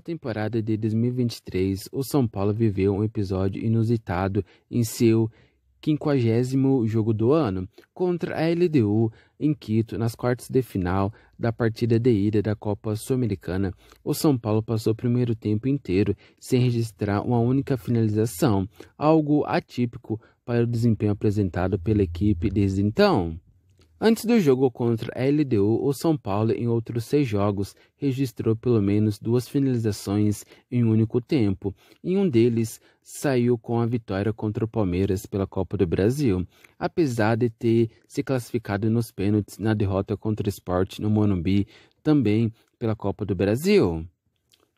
Naquela temporada de 2023, o São Paulo viveu um episódio inusitado em seu quinquagésimo jogo do ano contra a LDU em Quito nas quartas de final da partida de ida da Copa Sul-Americana. O São Paulo passou o primeiro tempo inteiro sem registrar uma única finalização, algo atípico para o desempenho apresentado pela equipe desde então. Antes do jogo contra a LDU, o São Paulo, em outros seis jogos, registrou pelo menos duas finalizações em um único tempo, Em um deles saiu com a vitória contra o Palmeiras pela Copa do Brasil, apesar de ter se classificado nos pênaltis na derrota contra o Sport no Monumbi, também pela Copa do Brasil.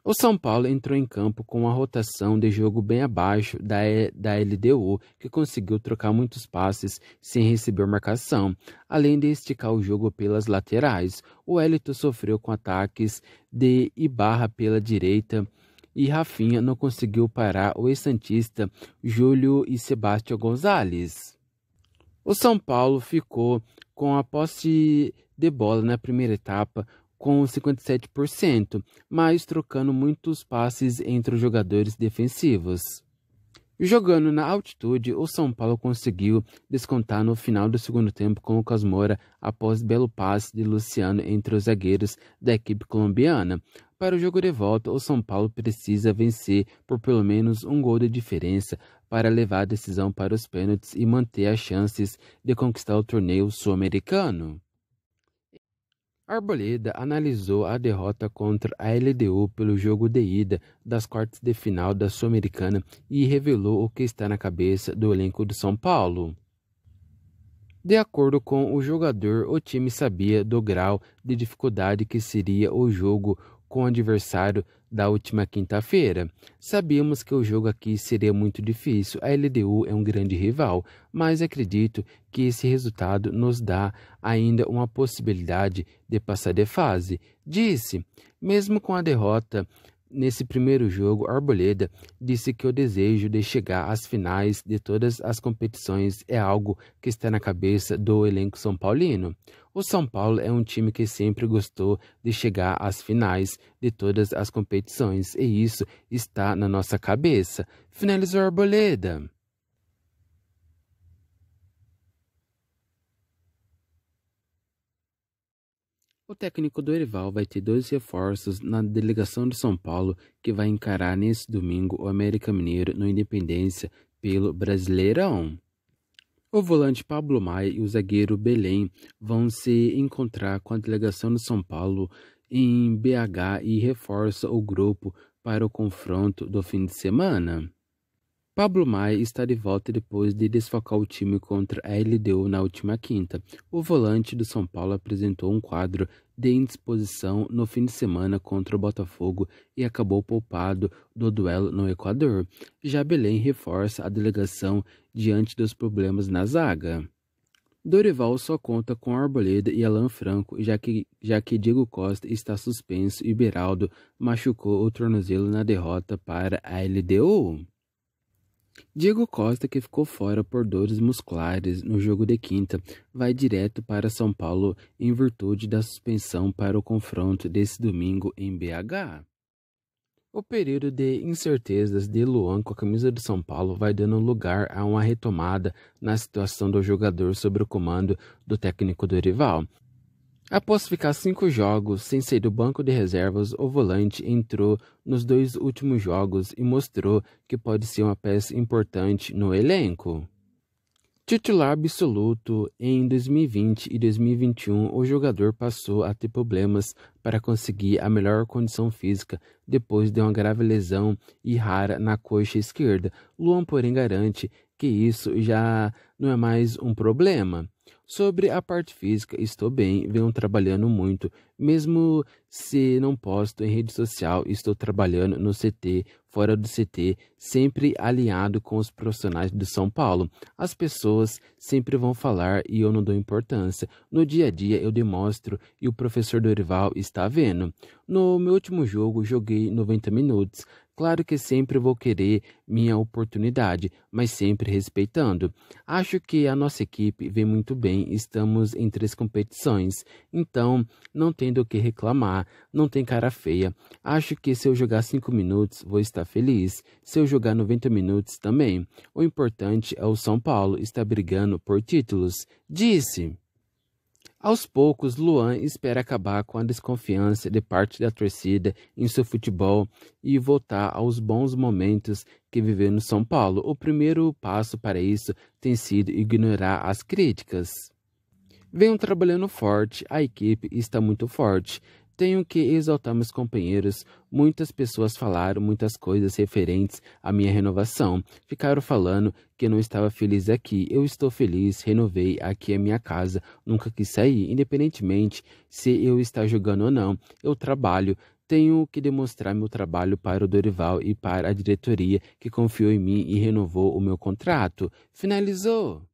O São Paulo entrou em campo com uma rotação de jogo bem abaixo da, e, da LDU, que conseguiu trocar muitos passes sem receber marcação, além de esticar o jogo pelas laterais. O Elito sofreu com ataques de Ibarra pela direita e Rafinha não conseguiu parar o ex-santista Júlio e Sebastião Gonzalez. O São Paulo ficou com a posse de bola na primeira etapa com 57%, mas trocando muitos passes entre os jogadores defensivos. Jogando na altitude, o São Paulo conseguiu descontar no final do segundo tempo com o Casmora após belo passe de Luciano entre os zagueiros da equipe colombiana. Para o jogo de volta, o São Paulo precisa vencer por pelo menos um gol de diferença para levar a decisão para os pênaltis e manter as chances de conquistar o torneio sul-americano. Arboleda analisou a derrota contra a LDU pelo jogo de ida das quartas de final da Sul-Americana e revelou o que está na cabeça do elenco do São Paulo. De acordo com o jogador, o time sabia do grau de dificuldade que seria o jogo com o adversário da última quinta-feira. Sabíamos que o jogo aqui seria muito difícil, a LDU é um grande rival, mas acredito que esse resultado nos dá ainda uma possibilidade de passar de fase. Disse, mesmo com a derrota Nesse primeiro jogo, Arboleda disse que o desejo de chegar às finais de todas as competições é algo que está na cabeça do elenco são paulino. O São Paulo é um time que sempre gostou de chegar às finais de todas as competições e isso está na nossa cabeça. Finalizou Arboleda. O técnico Dorival vai ter dois reforços na delegação de São Paulo que vai encarar nesse domingo o América Mineiro no Independência pelo Brasileirão. O volante Pablo Maia e o zagueiro Belém vão se encontrar com a delegação de São Paulo em BH e reforça o grupo para o confronto do fim de semana. Pablo Maia está de volta depois de desfocar o time contra a LDU na última quinta. O volante do São Paulo apresentou um quadro de indisposição no fim de semana contra o Botafogo e acabou poupado do duelo no Equador. Já Belém reforça a delegação diante dos problemas na zaga. Dorival só conta com Arboleda e Alan Franco, já que, já que Diego Costa está suspenso e Beraldo machucou o tornozelo na derrota para a LDU. Diego Costa, que ficou fora por dores musculares no jogo de quinta, vai direto para São Paulo em virtude da suspensão para o confronto desse domingo em BH. O período de incertezas de Luan com a camisa do São Paulo vai dando lugar a uma retomada na situação do jogador sob o comando do técnico do rival. Após ficar cinco jogos sem ser do banco de reservas, o volante entrou nos dois últimos jogos e mostrou que pode ser uma peça importante no elenco. Titular absoluto em 2020 e 2021, o jogador passou a ter problemas para conseguir a melhor condição física depois de uma grave lesão e rara na coxa esquerda. Luan, porém, garante que isso já não é mais um problema. Sobre a parte física, estou bem, venho trabalhando muito. Mesmo se não posto em rede social, estou trabalhando no CT, fora do CT, sempre aliado com os profissionais de São Paulo. As pessoas sempre vão falar e eu não dou importância. No dia a dia eu demonstro e o professor Dorival está vendo. No meu último jogo, joguei 90 minutos. Claro que sempre vou querer minha oportunidade, mas sempre respeitando. Acho que a nossa equipe vem muito bem, estamos em três competições, então não tem do que reclamar, não tem cara feia. Acho que se eu jogar cinco minutos vou estar feliz, se eu jogar 90 minutos também. O importante é o São Paulo estar brigando por títulos, disse. Aos poucos, Luan espera acabar com a desconfiança de parte da torcida em seu futebol e voltar aos bons momentos que viveu no São Paulo. O primeiro passo para isso tem sido ignorar as críticas. Venham trabalhando forte, a equipe está muito forte tenho que exaltar meus companheiros. Muitas pessoas falaram muitas coisas referentes à minha renovação. Ficaram falando que não estava feliz aqui. Eu estou feliz, renovei aqui a minha casa. Nunca quis sair, independentemente se eu estou jogando ou não. Eu trabalho, tenho que demonstrar meu trabalho para o Dorival e para a diretoria que confiou em mim e renovou o meu contrato. Finalizou!